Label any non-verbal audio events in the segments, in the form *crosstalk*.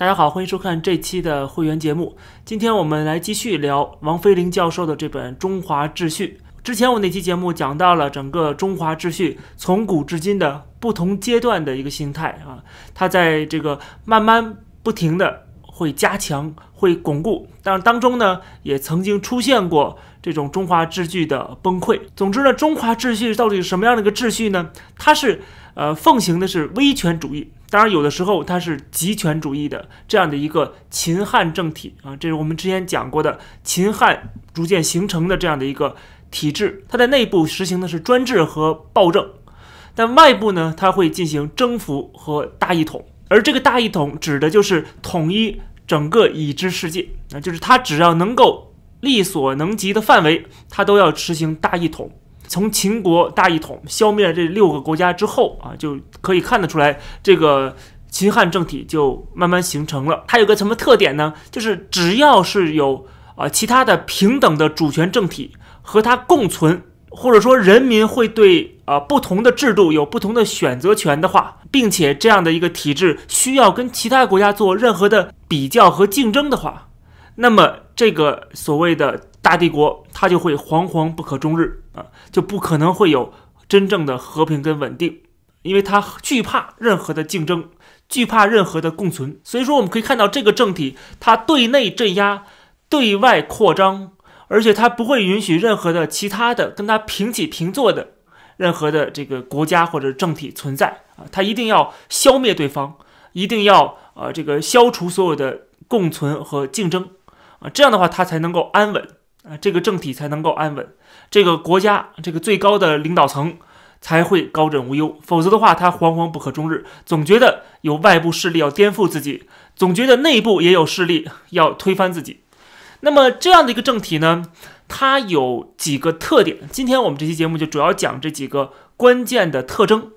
大家好，欢迎收看这期的会员节目。今天我们来继续聊王飞林教授的这本《中华秩序》。之前我那期节目讲到了整个中华秩序从古至今的不同阶段的一个形态啊，它在这个慢慢不停的会加强、会巩固，但当中呢也曾经出现过。这种中华秩序的崩溃。总之呢，中华秩序到底是什么样的一个秩序呢？它是，呃，奉行的是威权主义，当然有的时候它是集权主义的这样的一个秦汉政体啊。这是我们之前讲过的秦汉逐渐形成的这样的一个体制，它在内部实行的是专制和暴政，但外部呢，它会进行征服和大一统。而这个大一统指的就是统一整个已知世界啊，就是它只要能够。力所能及的范围，他都要实行大一统。从秦国大一统消灭这六个国家之后啊，就可以看得出来，这个秦汉政体就慢慢形成了。它有个什么特点呢？就是只要是有啊其他的平等的主权政体和它共存，或者说人民会对啊不同的制度有不同的选择权的话，并且这样的一个体制需要跟其他国家做任何的比较和竞争的话。那么，这个所谓的大帝国，它就会惶惶不可终日啊，就不可能会有真正的和平跟稳定，因为它惧怕任何的竞争，惧怕任何的共存。所以说，我们可以看到这个政体，它对内镇压，对外扩张，而且它不会允许任何的其他的跟它平起平坐的任何的这个国家或者政体存在啊，它一定要消灭对方，一定要啊这个消除所有的共存和竞争。啊，这样的话，他才能够安稳啊，这个政体才能够安稳，这个国家这个最高的领导层才会高枕无忧。否则的话，他惶惶不可终日，总觉得有外部势力要颠覆自己，总觉得内部也有势力 *laughs* 要推翻自己。那么这样的一个政体呢，它有几个特点。今天我们这期节目就主要讲这几个关键的特征。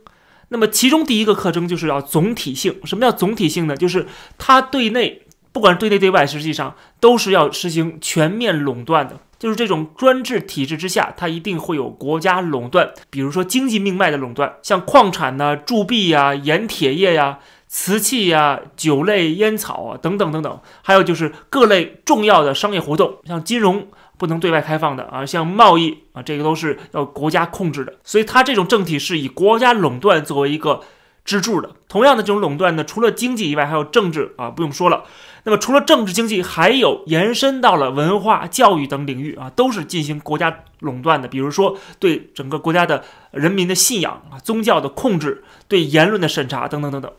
那么其中第一个特征就是要总体性。什么叫总体性呢？就是他对内。不管对内对外，实际上都是要实行全面垄断的。就是这种专制体制之下，它一定会有国家垄断，比如说经济命脉的垄断，像矿产啊、铸币啊、盐铁业呀、瓷器呀、酒类、烟草啊等等等等，还有就是各类重要的商业活动，像金融不能对外开放的啊，像贸易啊，这个都是要国家控制的。所以它这种政体是以国家垄断作为一个支柱的。同样的，这种垄断呢，除了经济以外，还有政治啊，不用说了。那么，除了政治经济，还有延伸到了文化、教育等领域啊，都是进行国家垄断的。比如说，对整个国家的人民的信仰啊、宗教的控制、对言论的审查等等等等，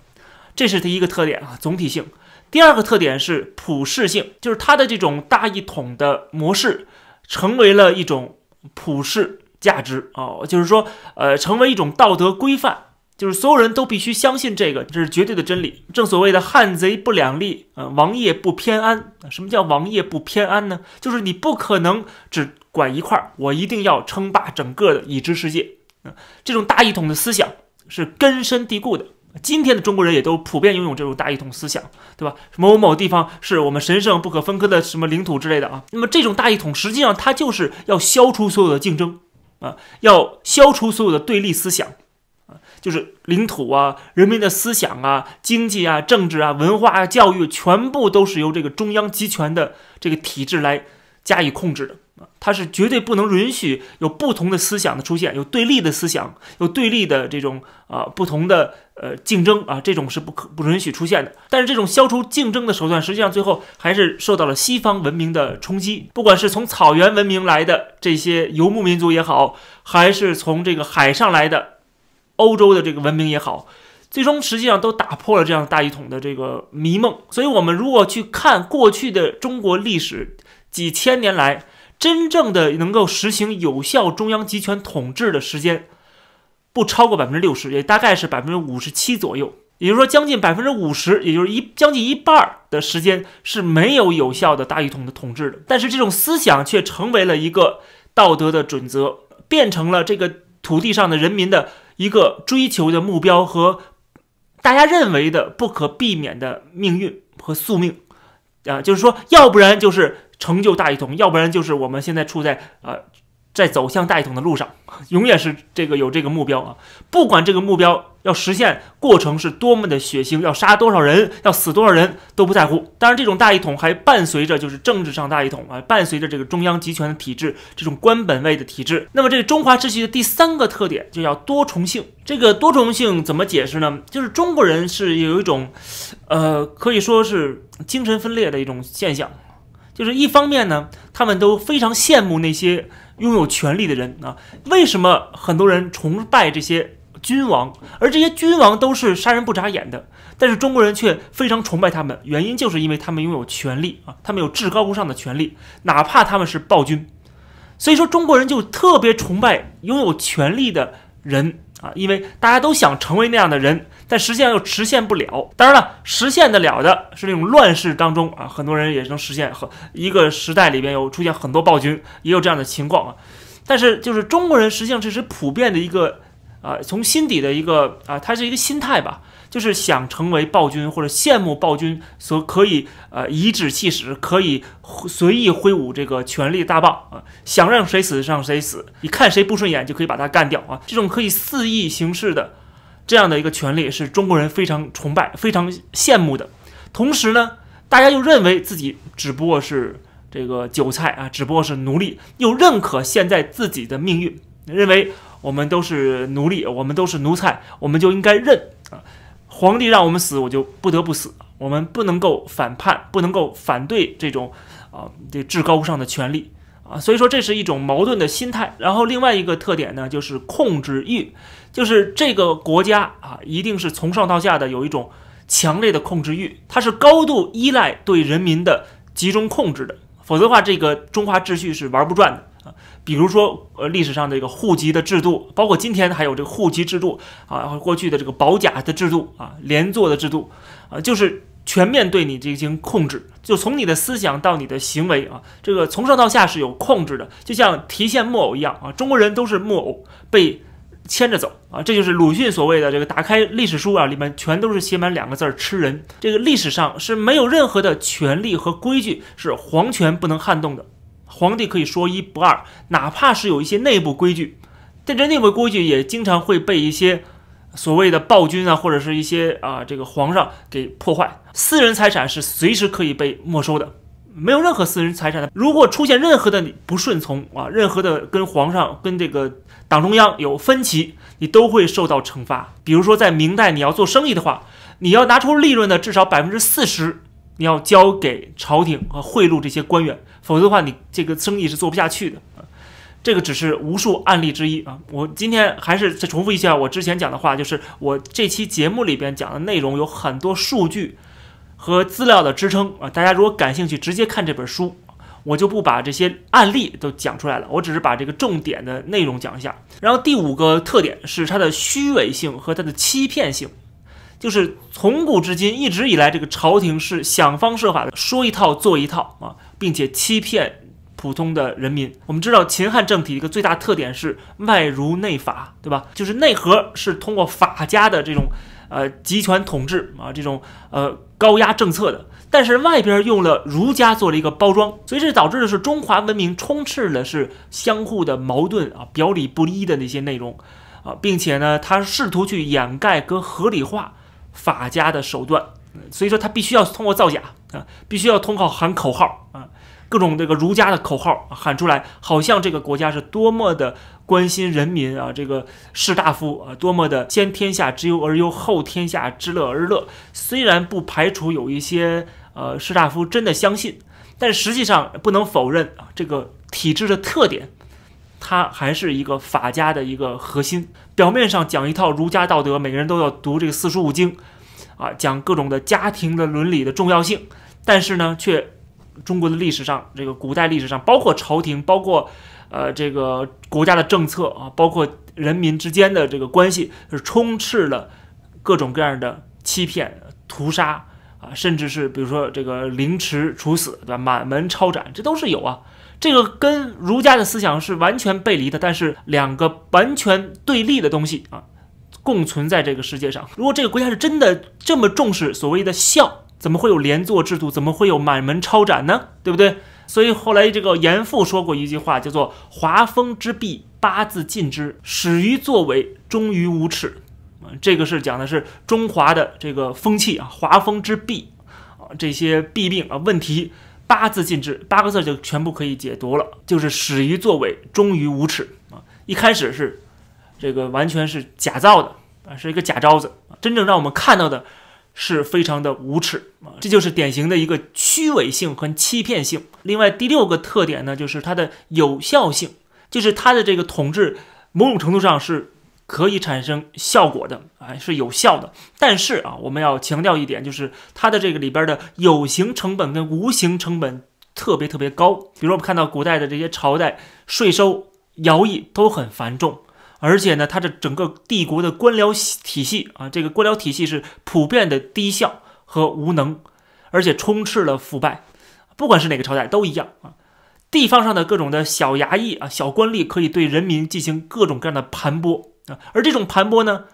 这是它一个特点啊，总体性。第二个特点是普世性，就是它的这种大一统的模式成为了一种普世价值啊，就是说，呃，成为一种道德规范。就是所有人都必须相信这个，这是绝对的真理。正所谓的“汉贼不两立”，啊，“王业不偏安”。什么叫“王业不偏安”呢？就是你不可能只管一块儿，我一定要称霸整个的已知世界。啊，这种大一统的思想是根深蒂固的。今天的中国人也都普遍拥有这种大一统思想，对吧？某某地方是我们神圣不可分割的什么领土之类的啊。那么这种大一统，实际上它就是要消除所有的竞争，啊，要消除所有的对立思想。就是领土啊、人民的思想啊、经济啊、政治啊、文化啊、教育，全部都是由这个中央集权的这个体制来加以控制的啊。它是绝对不能允许有不同的思想的出现，有对立的思想，有对立的这种啊不同的呃竞争啊，这种是不可不允许出现的。但是这种消除竞争的手段，实际上最后还是受到了西方文明的冲击。不管是从草原文明来的这些游牧民族也好，还是从这个海上来的。欧洲的这个文明也好，最终实际上都打破了这样大一统的这个迷梦。所以，我们如果去看过去的中国历史，几千年来，真正的能够实行有效中央集权统治的时间，不超过百分之六十，也大概是百分之五十七左右。也就是说，将近百分之五十，也就是一将近一半儿的时间是没有有效的大一统的统治的。但是，这种思想却成为了一个道德的准则，变成了这个土地上的人民的。一个追求的目标和大家认为的不可避免的命运和宿命，啊，就是说，要不然就是成就大一统，要不然就是我们现在处在啊。在走向大一统的路上，永远是这个有这个目标啊！不管这个目标要实现过程是多么的血腥，要杀多少人，要死多少人都不在乎。当然，这种大一统还伴随着就是政治上大一统啊，伴随着这个中央集权的体制，这种官本位的体制。那么，这个中华秩序的第三个特点就叫多重性。这个多重性怎么解释呢？就是中国人是有一种，呃，可以说是精神分裂的一种现象，就是一方面呢，他们都非常羡慕那些。拥有权力的人啊，为什么很多人崇拜这些君王？而这些君王都是杀人不眨眼的，但是中国人却非常崇拜他们，原因就是因为他们拥有权力啊，他们有至高无上的权力，哪怕他们是暴君。所以说，中国人就特别崇拜拥有权力的人。啊，因为大家都想成为那样的人，但实际上又实现不了。当然了，实现得了的是那种乱世当中啊，很多人也能实现。和一个时代里边有出现很多暴君，也有这样的情况啊。但是，就是中国人实际上这是普遍的一个啊，从心底的一个啊，它是一个心态吧。就是想成为暴君，或者羡慕暴君所可以呃颐指气使，可以随意挥舞这个权力大棒啊，想让谁死让谁死，你看谁不顺眼就可以把他干掉啊！这种可以肆意行事的这样的一个权利是中国人非常崇拜、非常羡慕的。同时呢，大家又认为自己只不过是这个韭菜啊，只不过是奴隶，又认可现在自己的命运，认为我们都是奴隶，我们都是奴才，我们就应该认啊。皇帝让我们死，我就不得不死。我们不能够反叛，不能够反对这种，啊，这至高无上的权利啊。所以说，这是一种矛盾的心态。然后另外一个特点呢，就是控制欲，就是这个国家啊，一定是从上到下的有一种强烈的控制欲，它是高度依赖对人民的集中控制的，否则的话，这个中华秩序是玩不转的。比如说，呃，历史上的这个户籍的制度，包括今天还有这个户籍制度啊，过去的这个保甲的制度啊，连坐的制度啊，就是全面对你进行控制，就从你的思想到你的行为啊，这个从上到下是有控制的，就像提线木偶一样啊，中国人都是木偶，被牵着走啊，这就是鲁迅所谓的这个打开历史书啊，里面全都是写满两个字儿“吃人”，这个历史上是没有任何的权利和规矩是皇权不能撼动的。皇帝可以说一不二，哪怕是有一些内部规矩，但这内部规矩也经常会被一些所谓的暴君啊，或者是一些啊这个皇上给破坏。私人财产是随时可以被没收的，没有任何私人财产的。如果出现任何的不顺从啊，任何的跟皇上跟这个党中央有分歧，你都会受到惩罚。比如说在明代，你要做生意的话，你要拿出利润的至少百分之四十。你要交给朝廷和贿赂这些官员，否则的话，你这个生意是做不下去的。啊，这个只是无数案例之一啊。我今天还是再重复一下我之前讲的话，就是我这期节目里边讲的内容有很多数据和资料的支撑啊。大家如果感兴趣，直接看这本书，我就不把这些案例都讲出来了，我只是把这个重点的内容讲一下。然后第五个特点是它的虚伪性和它的欺骗性。就是从古至今一直以来，这个朝廷是想方设法的说一套做一套啊，并且欺骗普通的人民。我们知道秦汉政体一个最大特点是外儒内法，对吧？就是内核是通过法家的这种呃集权统治啊，这种呃高压政策的，但是外边用了儒家做了一个包装，所以这导致的是中华文明充斥了是相互的矛盾啊，表里不一的那些内容啊，并且呢，他试图去掩盖跟合理化。法家的手段，所以说他必须要通过造假啊，必须要通过喊口号啊，各种这个儒家的口号喊出来，好像这个国家是多么的关心人民啊，这个士大夫啊多么的先天下之忧而忧，后天下之乐而乐。虽然不排除有一些呃士大夫真的相信，但实际上不能否认啊这个体制的特点。他还是一个法家的一个核心，表面上讲一套儒家道德，每个人都要读这个四书五经，啊，讲各种的家庭的伦理的重要性，但是呢，却中国的历史上，这个古代历史上，包括朝廷，包括呃这个国家的政策啊，包括人民之间的这个关系，是充斥了各种各样的欺骗、屠杀啊，甚至是比如说这个凌迟处死，对吧？满门抄斩，这都是有啊。这个跟儒家的思想是完全背离的，但是两个完全对立的东西啊，共存在这个世界上。如果这个国家是真的这么重视所谓的孝，怎么会有连坐制度？怎么会有满门抄斩呢？对不对？所以后来这个严复说过一句话，叫做“华风之弊，八字尽之，始于作为，终于无耻。”嗯，这个是讲的是中华的这个风气啊，华风之弊，啊，这些弊病啊问题。八字禁制，八个字就全部可以解读了，就是始于作伪，终于无耻啊！一开始是这个完全是假造的啊，是一个假招子，真正让我们看到的是非常的无耻啊！这就是典型的一个虚伪性和欺骗性。另外第六个特点呢，就是它的有效性，就是它的这个统治，某种程度上是。可以产生效果的啊，是有效的。但是啊，我们要强调一点，就是它的这个里边的有形成本跟无形成本特别特别高。比如我们看到古代的这些朝代，税收、徭役都很繁重，而且呢，它的整个帝国的官僚体系啊，这个官僚体系是普遍的低效和无能，而且充斥了腐败。不管是哪个朝代都一样啊，地方上的各种的小衙役啊、小官吏可以对人民进行各种各样的盘剥。啊，而这种盘剥呢，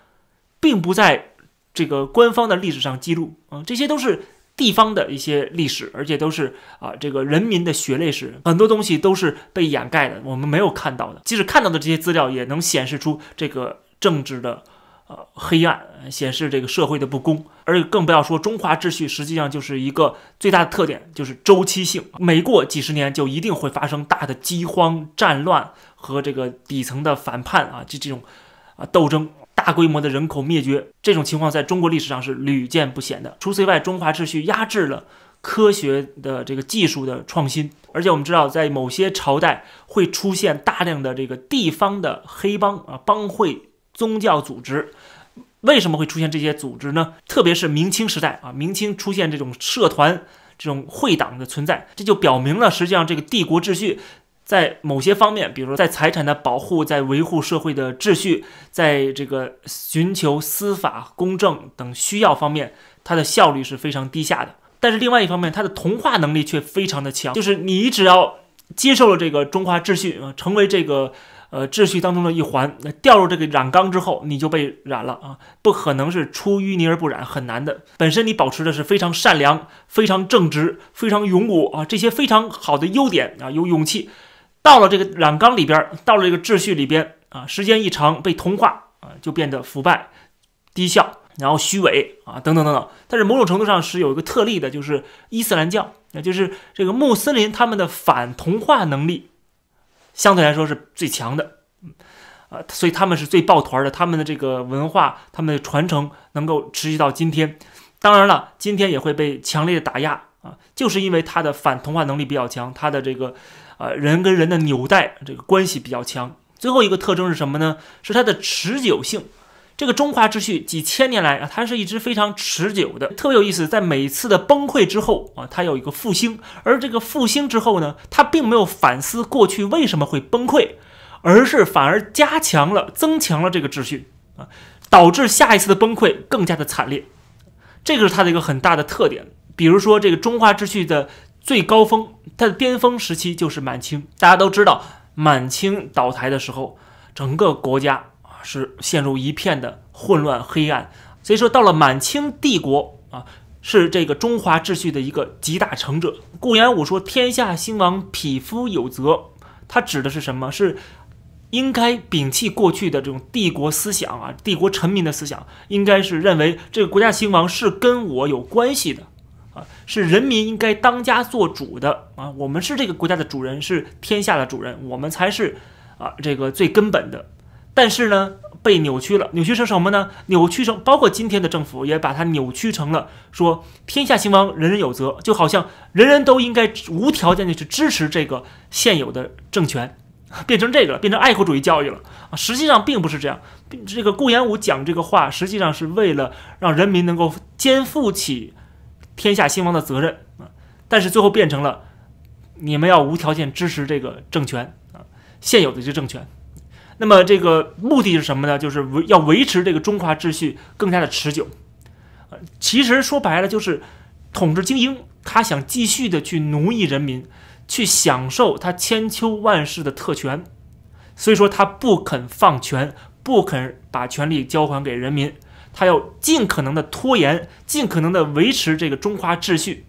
并不在这个官方的历史上记录。嗯，这些都是地方的一些历史，而且都是啊，这个人民的血泪史。很多东西都是被掩盖的，我们没有看到的。即使看到的这些资料，也能显示出这个政治的呃黑暗，显示这个社会的不公。而且更不要说，中华秩序实际上就是一个最大的特点，就是周期性。每过几十年，就一定会发生大的饥荒、战乱和这个底层的反叛啊，这这种。啊，斗争、大规模的人口灭绝，这种情况在中国历史上是屡见不鲜的。除此以外，中华秩序压制了科学的这个技术的创新，而且我们知道，在某些朝代会出现大量的这个地方的黑帮啊、帮会、宗教组织。为什么会出现这些组织呢？特别是明清时代啊，明清出现这种社团、这种会党的存在，这就表明了实际上这个帝国秩序。在某些方面，比如说在财产的保护、在维护社会的秩序、在这个寻求司法公正等需要方面，它的效率是非常低下的。但是另外一方面，它的同化能力却非常的强。就是你只要接受了这个中华秩序啊，成为这个呃秩序当中的一环，掉入这个染缸之后，你就被染了啊，不可能是出淤泥而不染，很难的。本身你保持的是非常善良、非常正直、非常勇武啊，这些非常好的优点啊，有勇气。到了这个染缸里边，到了这个秩序里边啊，时间一长被同化啊，就变得腐败、低效，然后虚伪啊，等等等等。但是某种程度上是有一个特例的，就是伊斯兰教，那就是这个穆斯林他们的反同化能力相对来说是最强的，啊，所以他们是最抱团的，他们的这个文化、他们的传承能够持续到今天。当然了，今天也会被强烈的打压啊，就是因为他的反同化能力比较强，他的这个。呃，人跟人的纽带这个关系比较强。最后一个特征是什么呢？是它的持久性。这个中华秩序几千年来啊，它是一支非常持久的。特别有意思，在每次的崩溃之后啊，它有一个复兴。而这个复兴之后呢，它并没有反思过去为什么会崩溃，而是反而加强了、增强了这个秩序啊，导致下一次的崩溃更加的惨烈。这个是它的一个很大的特点。比如说这个中华秩序的。最高峰，它的巅峰时期就是满清。大家都知道，满清倒台的时候，整个国家啊是陷入一片的混乱黑暗。所以说，到了满清帝国啊，是这个中华秩序的一个集大成者。顾炎武说：“天下兴亡，匹夫有责。”他指的是什么？是应该摒弃过去的这种帝国思想啊，帝国臣民的思想，应该是认为这个国家兴亡是跟我有关系的。是人民应该当家做主的啊！我们是这个国家的主人，是天下的主人，我们才是啊，这个最根本的。但是呢，被扭曲了，扭曲成什么呢？扭曲成包括今天的政府也把它扭曲成了说天下兴亡，人人有责，就好像人人都应该无条件的去支持这个现有的政权，变成这个了，变成爱国主义教育了啊！实际上并不是这样。这个顾炎武讲这个话，实际上是为了让人民能够肩负起。天下兴亡的责任啊，但是最后变成了你们要无条件支持这个政权啊，现有的这个政权。那么这个目的是什么呢？就是要维持这个中华秩序更加的持久。呃，其实说白了就是统治精英他想继续的去奴役人民，去享受他千秋万世的特权，所以说他不肯放权，不肯把权力交还给人民。他要尽可能的拖延，尽可能的维持这个中华秩序，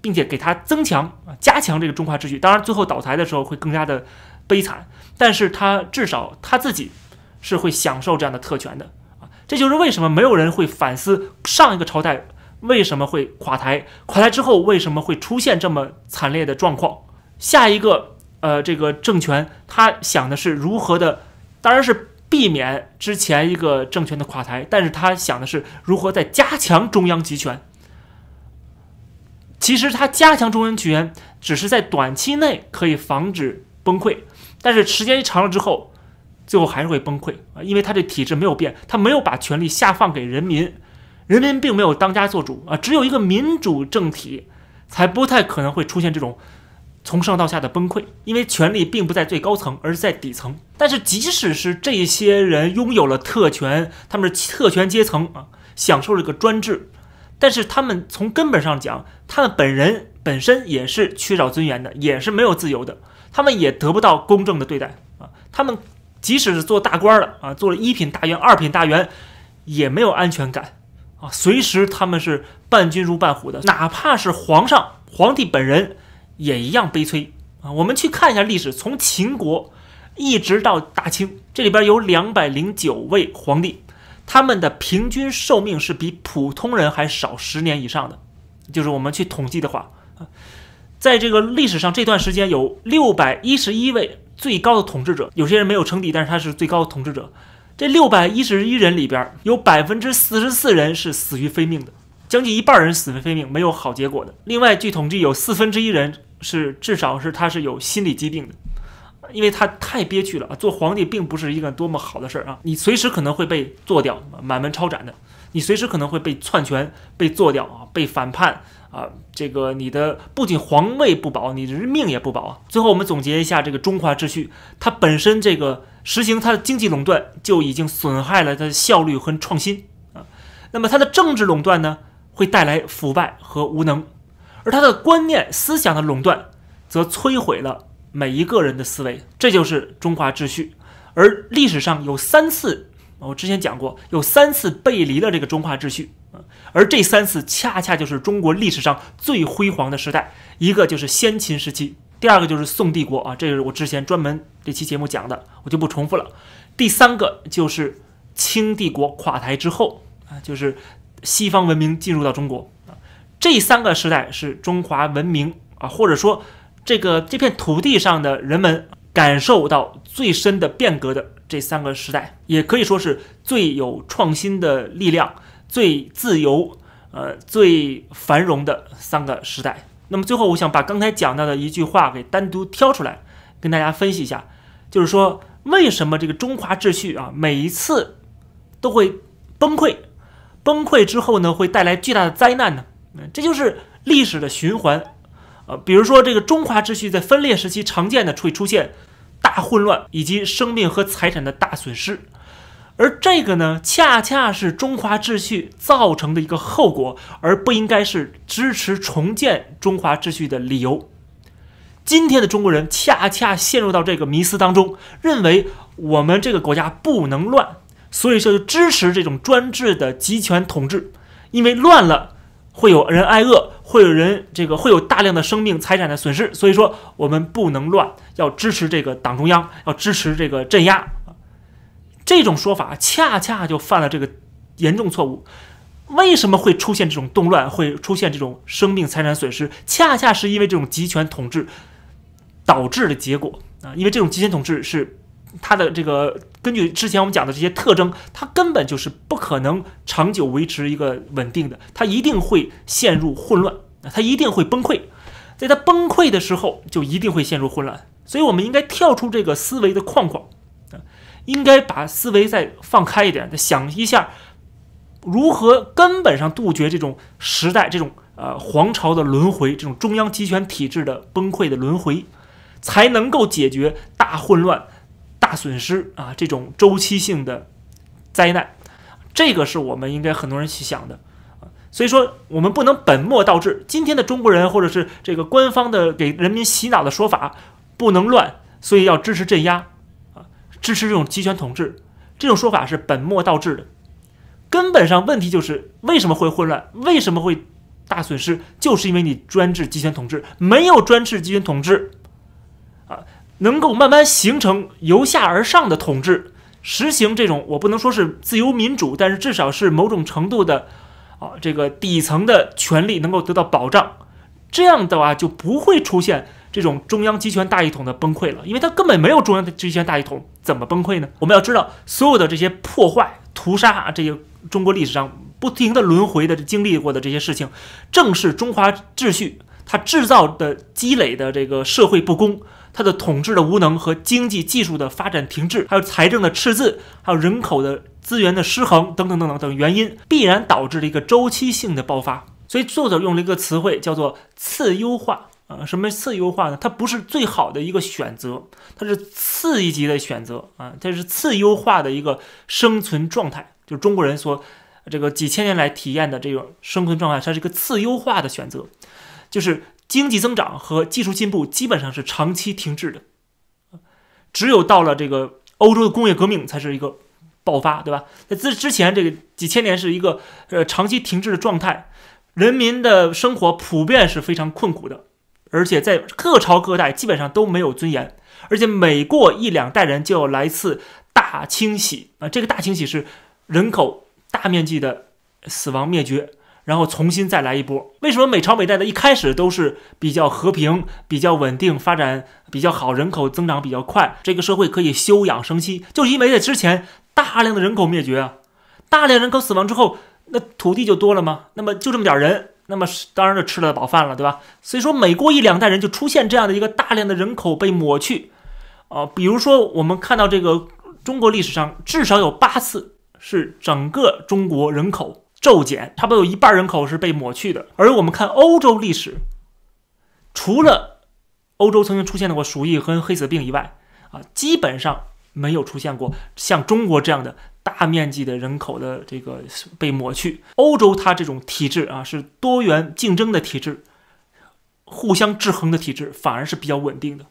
并且给他增强啊，加强这个中华秩序。当然，最后倒台的时候会更加的悲惨，但是他至少他自己是会享受这样的特权的啊。这就是为什么没有人会反思上一个朝代为什么会垮台，垮台之后为什么会出现这么惨烈的状况。下一个呃，这个政权他想的是如何的，当然是。避免之前一个政权的垮台，但是他想的是如何在加强中央集权。其实他加强中央集权，只是在短期内可以防止崩溃，但是时间一长了之后，最后还是会崩溃啊！因为他的体制没有变，他没有把权力下放给人民，人民并没有当家做主啊！只有一个民主政体，才不太可能会出现这种。从上到下的崩溃，因为权力并不在最高层，而是在底层。但是，即使是这些人拥有了特权，他们是特权阶层啊，享受这个专制，但是他们从根本上讲，他们本人本身也是缺少尊严的，也是没有自由的，他们也得不到公正的对待啊。他们即使是做大官了啊，做了一品大员、二品大员，也没有安全感啊。随时他们是伴君如伴虎的，哪怕是皇上、皇帝本人。也一样悲催啊！我们去看一下历史，从秦国一直到大清，这里边有两百零九位皇帝，他们的平均寿命是比普通人还少十年以上的。就是我们去统计的话，啊。在这个历史上这段时间有六百一十一位最高的统治者，有些人没有称帝，但是他是最高的统治者。这六百一十一人里边，有百分之四十四人是死于非命的。将近一半人死于非命，没有好结果的。另外，据统计，有四分之一人是至少是他是有心理疾病的，因为他太憋屈了啊！做皇帝并不是一个多么好的事儿啊！你随时可能会被做掉，满门抄斩的；你随时可能会被篡权、被做掉啊、被反叛啊！这个你的不仅皇位不保，你的命也不保啊！最后，我们总结一下，这个中华秩序它本身这个实行它的经济垄断就已经损害了它的效率和创新啊。那么它的政治垄断呢？会带来腐败和无能，而他的观念思想的垄断，则摧毁了每一个人的思维。这就是中华秩序，而历史上有三次，我之前讲过，有三次背离了这个中华秩序而这三次恰恰就是中国历史上最辉煌的时代。一个就是先秦时期，第二个就是宋帝国啊，这是我之前专门这期节目讲的，我就不重复了。第三个就是清帝国垮台之后啊，就是。西方文明进入到中国啊，这三个时代是中华文明啊，或者说这个这片土地上的人们感受到最深的变革的这三个时代，也可以说是最有创新的力量、最自由、呃最繁荣的三个时代。那么最后，我想把刚才讲到的一句话给单独挑出来，跟大家分析一下，就是说为什么这个中华秩序啊，每一次都会崩溃。崩溃之后呢，会带来巨大的灾难呢。嗯，这就是历史的循环。呃，比如说这个中华秩序在分裂时期常见的会出现大混乱以及生命和财产的大损失，而这个呢，恰恰是中华秩序造成的一个后果，而不应该是支持重建中华秩序的理由。今天的中国人恰恰陷入到这个迷思当中，认为我们这个国家不能乱。所以说，就支持这种专制的集权统治，因为乱了会有人挨饿，会有人这个会有大量的生命财产的损失。所以说，我们不能乱，要支持这个党中央，要支持这个镇压。这种说法恰恰就犯了这个严重错误。为什么会出现这种动乱，会出现这种生命财产损失？恰恰是因为这种集权统治导致的结果啊！因为这种集权统治是他的这个。根据之前我们讲的这些特征，它根本就是不可能长久维持一个稳定的，它一定会陷入混乱，它一定会崩溃，在它崩溃的时候，就一定会陷入混乱。所以，我们应该跳出这个思维的框框，啊，应该把思维再放开一点，再想一下如何根本上杜绝这种时代、这种呃皇朝的轮回，这种中央集权体制的崩溃的轮回，才能够解决大混乱。大损失啊！这种周期性的灾难，这个是我们应该很多人去想的。所以说，我们不能本末倒置。今天的中国人，或者是这个官方的给人民洗脑的说法，不能乱，所以要支持镇压啊，支持这种集权统治。这种说法是本末倒置的。根本上问题就是为什么会混乱，为什么会大损失，就是因为你专制集权统治。没有专制集权统治。能够慢慢形成由下而上的统治，实行这种我不能说是自由民主，但是至少是某种程度的，啊，这个底层的权利能够得到保障。这样的话，就不会出现这种中央集权大一统的崩溃了，因为它根本没有中央集权大一统，怎么崩溃呢？我们要知道，所有的这些破坏、屠杀啊，这些中国历史上不停的轮回的经历过的这些事情，正是中华秩序它制造的、积累的这个社会不公。它的统治的无能和经济技术的发展停滞，还有财政的赤字，还有人口的资源的失衡等等等等等原因，必然导致了一个周期性的爆发。所以作者用了一个词汇叫做“次优化”啊，什么次优化呢？它不是最好的一个选择，它是次一级的选择啊，它是次优化的一个生存状态，就是中国人所这个几千年来体验的这种生存状态，它是一个次优化的选择，就是。经济增长和技术进步基本上是长期停滞的，只有到了这个欧洲的工业革命才是一个爆发，对吧？在之之前这个几千年是一个呃长期停滞的状态，人民的生活普遍是非常困苦的，而且在各朝各代基本上都没有尊严，而且每过一两代人就要来一次大清洗啊，这个大清洗是人口大面积的死亡灭绝。然后重新再来一波。为什么每朝每代的一开始都是比较和平、比较稳定、发展比较好、人口增长比较快？这个社会可以休养生息，就因为在之前大量的人口灭绝啊，大量人口死亡之后，那土地就多了吗？那么就这么点人，那么当然就吃了饱饭了，对吧？所以说每过一两代人就出现这样的一个大量的人口被抹去，啊，比如说我们看到这个中国历史上至少有八次是整个中国人口。骤减，差不多有一半人口是被抹去的。而我们看欧洲历史，除了欧洲曾经出现过鼠疫和黑死病以外，啊，基本上没有出现过像中国这样的大面积的人口的这个被抹去。欧洲它这种体制啊，是多元竞争的体制，互相制衡的体制，反而是比较稳定的。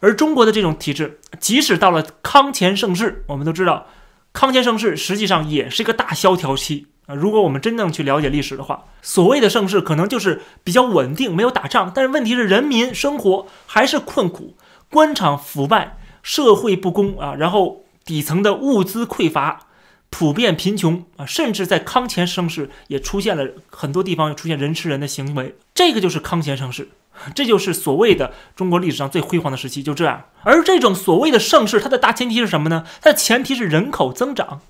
而中国的这种体制，即使到了康乾盛世，我们都知道，康乾盛世实际上也是一个大萧条期。啊，如果我们真正去了解历史的话，所谓的盛世可能就是比较稳定，没有打仗，但是问题是人民生活还是困苦，官场腐败，社会不公啊，然后底层的物资匮乏，普遍贫穷啊，甚至在康乾盛世也出现了很多地方出现人吃人的行为，这个就是康乾盛世，这就是所谓的中国历史上最辉煌的时期，就这样。而这种所谓的盛世，它的大前提是什么呢？它的前提是人口增长。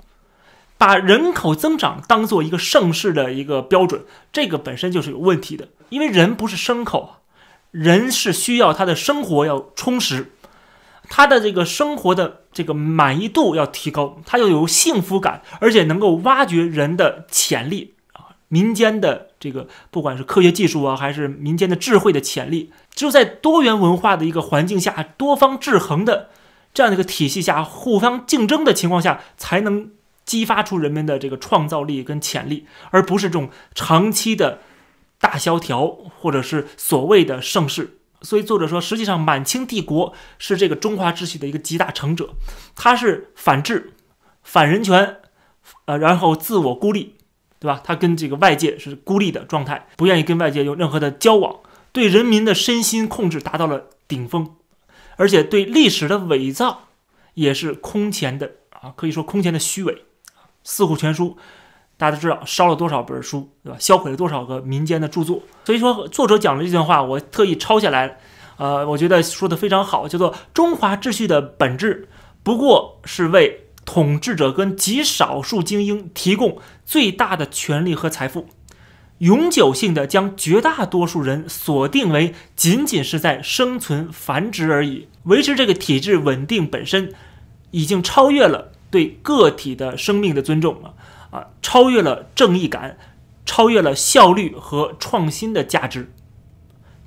把人口增长当做一个盛世的一个标准，这个本身就是有问题的。因为人不是牲口啊，人是需要他的生活要充实，他的这个生活的这个满意度要提高，他要有幸福感，而且能够挖掘人的潜力啊，民间的这个不管是科学技术啊，还是民间的智慧的潜力，只有在多元文化的一个环境下，多方制衡的这样的一个体系下，互方竞争的情况下，才能。激发出人们的这个创造力跟潜力，而不是这种长期的大萧条或者是所谓的盛世。所以作者说，实际上满清帝国是这个中华秩序的一个集大成者，它是反制、反人权，呃，然后自我孤立，对吧？它跟这个外界是孤立的状态，不愿意跟外界有任何的交往，对人民的身心控制达到了顶峰，而且对历史的伪造也是空前的啊，可以说空前的虚伪。四库全书，大家都知道烧了多少本书，对吧？销毁了多少个民间的著作？所以说，作者讲的这段话，我特意抄下来。呃，我觉得说的非常好，叫做“中华秩序的本质不过是为统治者跟极少数精英提供最大的权利和财富，永久性的将绝大多数人锁定为仅仅是在生存繁殖而已，维持这个体制稳定本身，已经超越了。”对个体的生命的尊重啊啊，超越了正义感，超越了效率和创新的价值。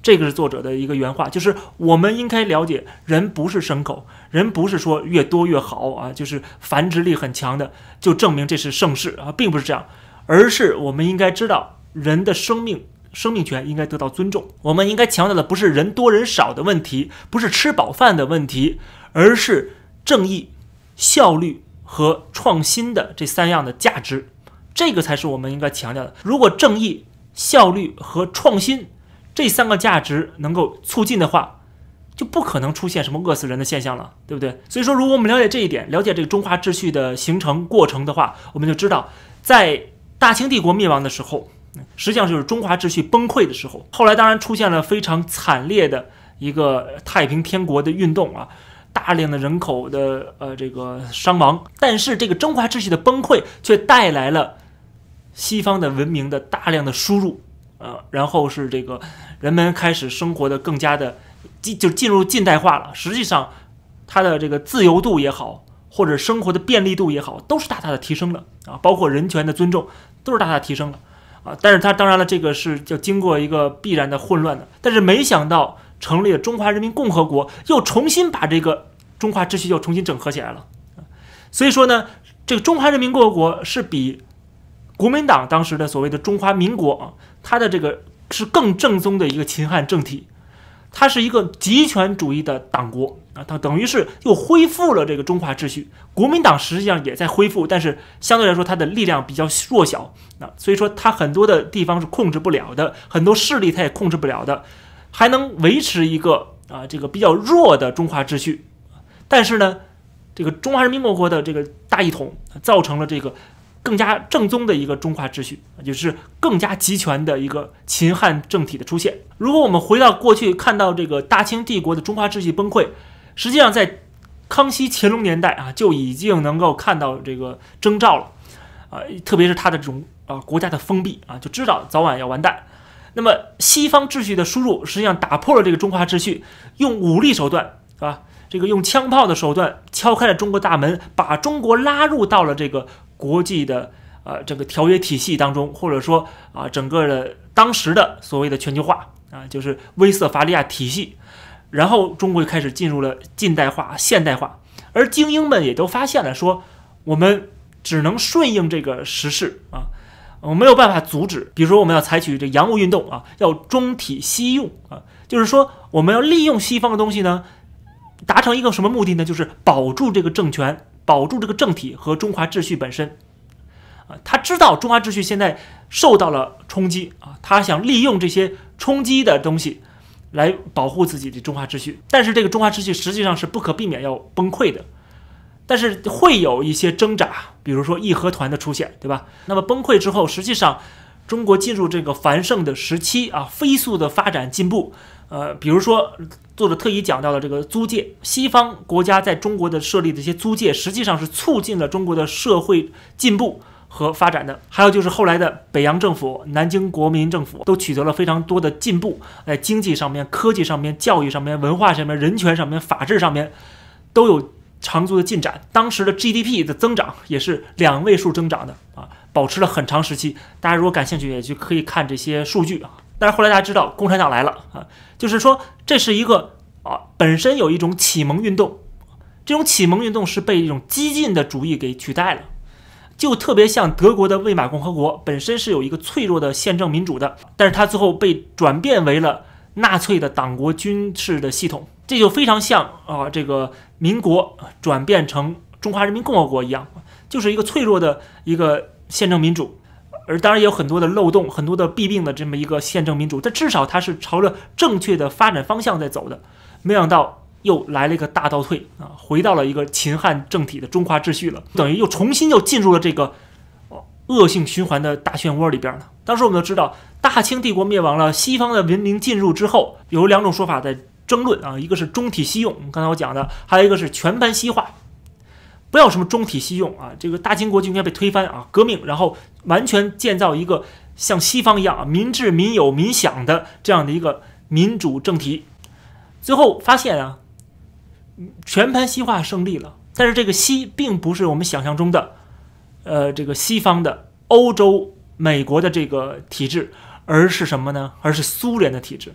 这个是作者的一个原话，就是我们应该了解，人不是牲口，人不是说越多越好啊，就是繁殖力很强的，就证明这是盛世啊，并不是这样，而是我们应该知道，人的生命生命权应该得到尊重。我们应该强调的不是人多人少的问题，不是吃饱饭的问题，而是正义、效率。和创新的这三样的价值，这个才是我们应该强调的。如果正义、效率和创新这三个价值能够促进的话，就不可能出现什么饿死人的现象了，对不对？所以说，如果我们了解这一点，了解这个中华秩序的形成过程的话，我们就知道，在大清帝国灭亡的时候，实际上就是中华秩序崩溃的时候。后来当然出现了非常惨烈的一个太平天国的运动啊。大量的人口的呃这个伤亡，但是这个中华秩序的崩溃却带来了西方的文明的大量的输入，呃，然后是这个人们开始生活的更加的进就进入近代化了。实际上，它的这个自由度也好，或者生活的便利度也好，都是大大的提升了啊，包括人权的尊重都是大大提升了啊。但是它当然了，这个是就经过一个必然的混乱的，但是没想到。成立了中华人民共和国，又重新把这个中华秩序又重新整合起来了。所以说呢，这个中华人民共和国是比国民党当时的所谓的中华民国，它的这个是更正宗的一个秦汉政体，它是一个集权主义的党国啊。它等于是又恢复了这个中华秩序。国民党实际上也在恢复，但是相对来说它的力量比较弱小，那所以说它很多的地方是控制不了的，很多势力它也控制不了的。还能维持一个啊这个比较弱的中华秩序，但是呢，这个中华人民共和国的这个大一统造成了这个更加正宗的一个中华秩序，就是更加集权的一个秦汉政体的出现。如果我们回到过去，看到这个大清帝国的中华秩序崩溃，实际上在康熙、乾隆年代啊，就已经能够看到这个征兆了，啊，特别是他的这种啊国家的封闭啊，就知道早晚要完蛋。那么，西方秩序的输入实际上打破了这个中华秩序，用武力手段，啊，这个用枪炮的手段敲开了中国大门，把中国拉入到了这个国际的呃这个条约体系当中，或者说啊，整个的当时的所谓的全球化啊，就是威瑟法利亚体系。然后，中国就开始进入了近代化、现代化，而精英们也都发现了，说我们只能顺应这个时势啊。我没有办法阻止，比如说我们要采取这洋务运动啊，要中体西用啊，就是说我们要利用西方的东西呢，达成一个什么目的呢？就是保住这个政权，保住这个政体和中华秩序本身。啊，他知道中华秩序现在受到了冲击啊，他想利用这些冲击的东西来保护自己的中华秩序，但是这个中华秩序实际上是不可避免要崩溃的。但是会有一些挣扎，比如说义和团的出现，对吧？那么崩溃之后，实际上中国进入这个繁盛的时期啊，飞速的发展进步。呃，比如说作者特意讲到了这个租界，西方国家在中国的设立的一些租界，实际上是促进了中国的社会进步和发展的。还有就是后来的北洋政府、南京国民政府都取得了非常多的进步，在经济上面、科技上面、教育上面、文化上面、人权上面、法治上面，都有。长足的进展，当时的 GDP 的增长也是两位数增长的啊，保持了很长时期。大家如果感兴趣，也就可以看这些数据啊。但是后来大家知道，共产党来了啊，就是说这是一个啊，本身有一种启蒙运动，这种启蒙运动是被一种激进的主义给取代了，就特别像德国的魏玛共和国，本身是有一个脆弱的宪政民主的，但是它最后被转变为了纳粹的党国军事的系统。这就非常像啊，这个民国转变成中华人民共和国一样，就是一个脆弱的一个宪政民主，而当然也有很多的漏洞、很多的弊病的这么一个宪政民主，但至少它是朝着正确的发展方向在走的。没想到又来了一个大倒退啊，回到了一个秦汉政体的中华秩序了，等于又重新又进入了这个恶性循环的大漩涡里边了。当时我们都知道，大清帝国灭亡了，西方的文明进入之后，有两种说法在。争论啊，一个是中体西用，刚才我讲的，还有一个是全盘西化，不要什么中体西用啊，这个大清国就应该被推翻啊，革命，然后完全建造一个像西方一样啊，民治、民有、民享的这样的一个民主政体。最后发现啊，全盘西化胜利了，但是这个西并不是我们想象中的，呃，这个西方的欧洲、美国的这个体制，而是什么呢？而是苏联的体制。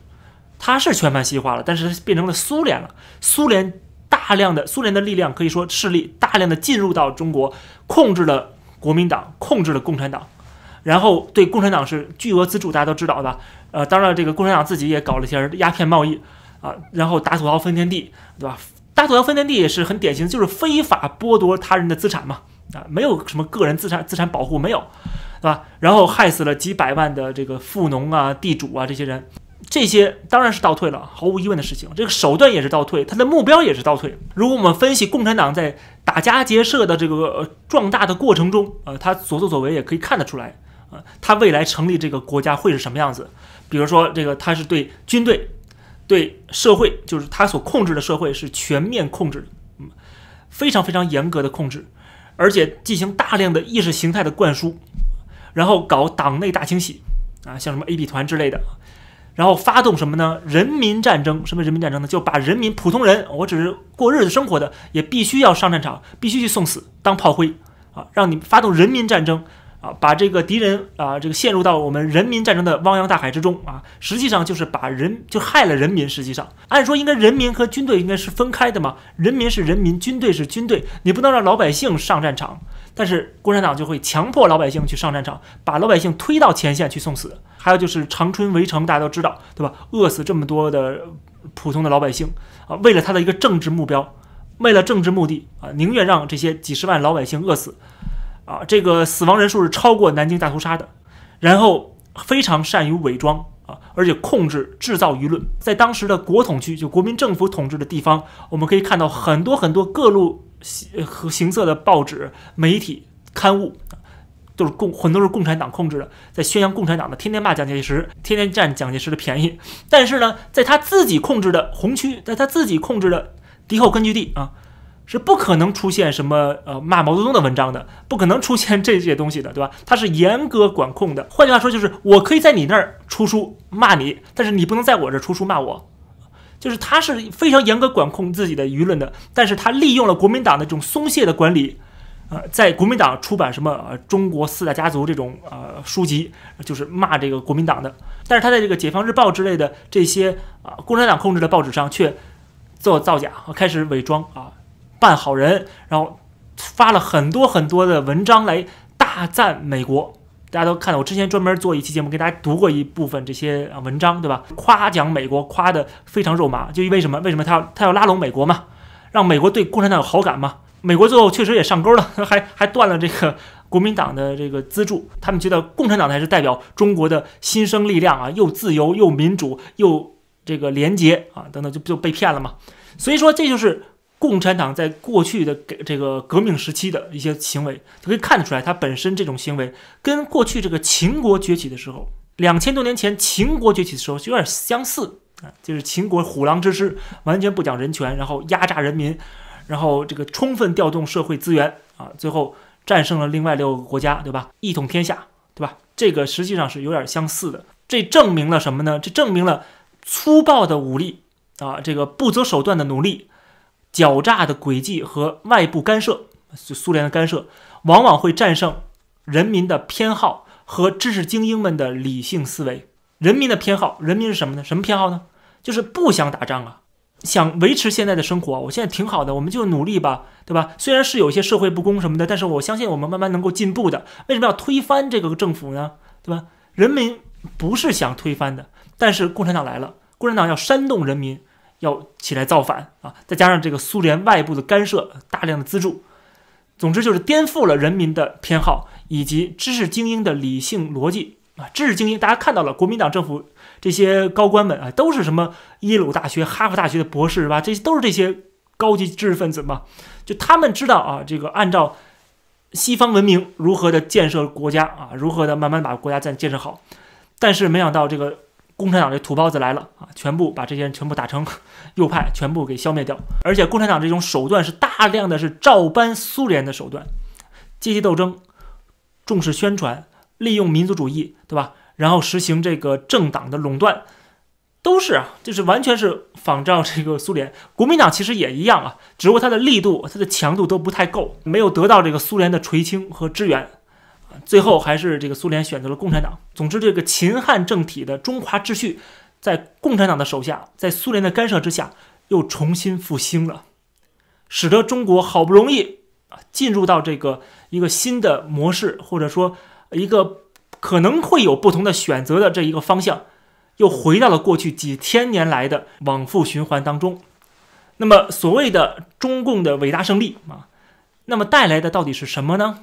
它是全盘西化了，但是它变成了苏联了。苏联大量的苏联的力量，可以说势力大量的进入到中国，控制了国民党，控制了共产党，然后对共产党是巨额资助，大家都知道的。呃，当然这个共产党自己也搞了一些鸦片贸易啊，然后打土豪分田地，对吧？打土豪分田地也是很典型，就是非法剥夺他人的资产嘛，啊，没有什么个人资产资产保护没有，对吧？然后害死了几百万的这个富农啊、地主啊这些人。这些当然是倒退了，毫无疑问的事情。这个手段也是倒退，他的目标也是倒退。如果我们分析共产党在打家劫舍的这个壮大的过程中，呃，他所作所为也可以看得出来，呃，他未来成立这个国家会是什么样子。比如说，这个他是对军队、对社会，就是他所控制的社会是全面控制，嗯，非常非常严格的控制，而且进行大量的意识形态的灌输，然后搞党内大清洗，啊，像什么 AB 团之类的。然后发动什么呢？人民战争？什么人民战争呢？就把人民、普通人，我只是过日子生活的，也必须要上战场，必须去送死，当炮灰啊！让你发动人民战争啊！把这个敌人啊，这个陷入到我们人民战争的汪洋大海之中啊！实际上就是把人就害了人民。实际上，按说应该人民和军队应该是分开的嘛？人民是人民，军队是军队，你不能让老百姓上战场。但是共产党就会强迫老百姓去上战场，把老百姓推到前线去送死。还有就是长春围城，大家都知道，对吧？饿死这么多的普通的老百姓啊，为了他的一个政治目标，为了政治目的啊，宁愿让这些几十万老百姓饿死啊。这个死亡人数是超过南京大屠杀的。然后非常善于伪装啊，而且控制制造舆论，在当时的国统区，就国民政府统治的地方，我们可以看到很多很多各路。和形色的报纸、媒体、刊物，都是共很多是共产党控制的，在宣扬共产党的，天天骂蒋介石，天天占蒋介石的便宜。但是呢，在他自己控制的红区，在他自己控制的敌后根据地啊，是不可能出现什么呃骂毛泽东的文章的，不可能出现这些东西的，对吧？他是严格管控的。换句话说，就是我可以在你那儿出书骂你，但是你不能在我这儿出书骂我。就是他是非常严格管控自己的舆论的，但是他利用了国民党的这种松懈的管理，呃，在国民党出版什么呃中国四大家族这种呃书籍，就是骂这个国民党的，但是他在这个解放日报之类的这些啊共产党控制的报纸上却做造假，开始伪装啊，扮好人，然后发了很多很多的文章来大赞美国。大家都看到，我之前专门做一期节目，给大家读过一部分这些文章，对吧？夸奖美国夸的非常肉麻，就因为什么？为什么他要他要拉拢美国嘛？让美国对共产党有好感嘛？美国最后确实也上钩了，*laughs* 还还断了这个 *laughs* 国民党的这个资助。他们觉得共产党才是代表中国的新生力量啊，又自由又民主又这个廉洁啊，等等，就就被骗了嘛。所以说，这就是。共产党在过去的这个革命时期的一些行为，就可以看得出来，他本身这种行为跟过去这个秦国崛起的时候，两千多年前秦国崛起的时候就有点相似啊，就是秦国虎狼之师，完全不讲人权，然后压榨人民，然后这个充分调动社会资源啊，最后战胜了另外六个国家，对吧？一统天下，对吧？这个实际上是有点相似的。这证明了什么呢？这证明了粗暴的武力啊，这个不择手段的努力。狡诈的诡计和外部干涉，苏苏联的干涉，往往会战胜人民的偏好和知识精英们的理性思维。人民的偏好，人民是什么呢？什么偏好呢？就是不想打仗啊，想维持现在的生活。我现在挺好的，我们就努力吧，对吧？虽然是有一些社会不公什么的，但是我相信我们慢慢能够进步的。为什么要推翻这个政府呢？对吧？人民不是想推翻的，但是共产党来了，共产党要煽动人民。要起来造反啊！再加上这个苏联外部的干涉，大量的资助，总之就是颠覆了人民的偏好以及知识精英的理性逻辑啊！知识精英，大家看到了国民党政府这些高官们啊，都是什么耶鲁大学、哈佛大学的博士是吧？这些都是这些高级知识分子嘛？就他们知道啊，这个按照西方文明如何的建设国家啊，如何的慢慢把国家建建设好，但是没想到这个。共产党这土包子来了啊！全部把这些人全部打成右派，全部给消灭掉。而且，共产党这种手段是大量的是照搬苏联的手段，阶级斗争，重视宣传，利用民族主义，对吧？然后实行这个政党的垄断，都是啊，就是完全是仿照这个苏联。国民党其实也一样啊，只不过它的力度、它的强度都不太够，没有得到这个苏联的垂青和支援。最后还是这个苏联选择了共产党。总之，这个秦汉政体的中华秩序，在共产党的手下，在苏联的干涉之下，又重新复兴了，使得中国好不容易啊进入到这个一个新的模式，或者说一个可能会有不同的选择的这一个方向，又回到了过去几千年来的往复循环当中。那么，所谓的中共的伟大胜利啊，那么带来的到底是什么呢？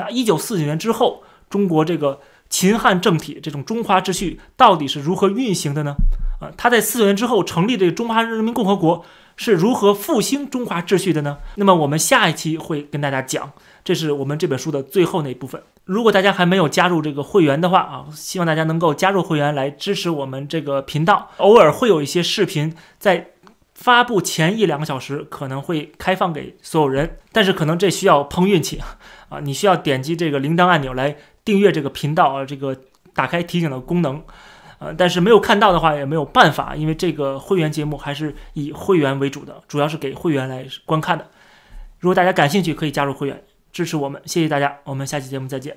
在一九四九年之后，中国这个秦汉政体这种中华秩序到底是如何运行的呢？啊，他在四九年之后成立这个中华人民共和国是如何复兴中华秩序的呢？那么我们下一期会跟大家讲，这是我们这本书的最后那一部分。如果大家还没有加入这个会员的话啊，希望大家能够加入会员来支持我们这个频道，偶尔会有一些视频在。发布前一两个小时可能会开放给所有人，但是可能这需要碰运气啊！你需要点击这个铃铛按钮来订阅这个频道啊，这个打开提醒的功能，呃，但是没有看到的话也没有办法，因为这个会员节目还是以会员为主的主要是给会员来观看的。如果大家感兴趣，可以加入会员支持我们，谢谢大家，我们下期节目再见。